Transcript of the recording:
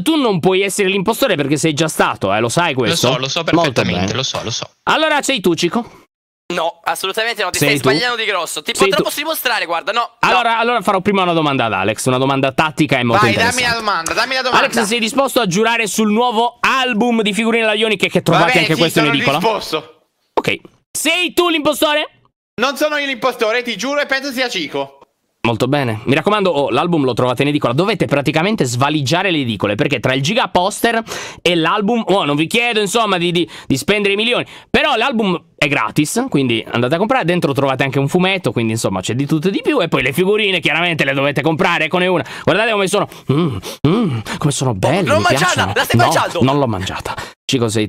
Tu non puoi essere l'impostore perché sei già stato, eh, lo sai questo? Lo so, lo so perfettamente, lo so, lo so. Allora sei tu, Cico? No, assolutamente no, ti sei stai tu? sbagliando di grosso. Ti potrò tu? dimostrare, guarda, no. Allora, no. allora farò prima una domanda ad Alex, una domanda tattica e molto Vai, dammi la domanda, dammi la domanda. Alex, sei disposto a giurare sul nuovo album di figurine Lioniche che trovate bene, anche questo in edicola? Sono disposto. Ok. Sei tu l'impostore? Non sono io l'impostore, ti giuro e penso sia Cico. Molto bene. Mi raccomando, oh, l'album lo trovate in edicola. Dovete praticamente svaligiare le edicole perché tra il giga poster e l'album. Oh, non vi chiedo insomma di, di, di spendere i milioni. Però l'album è gratis, quindi andate a comprare. Dentro trovate anche un fumetto, quindi insomma c'è di tutto e di più. E poi le figurine, chiaramente le dovete comprare Eccone una. Guardate come sono. Mm, mm, come sono belle. Oh, l'ho mangiata, piacciono. la stai no, mangiando? Non l'ho mangiata. Cico, sei tu.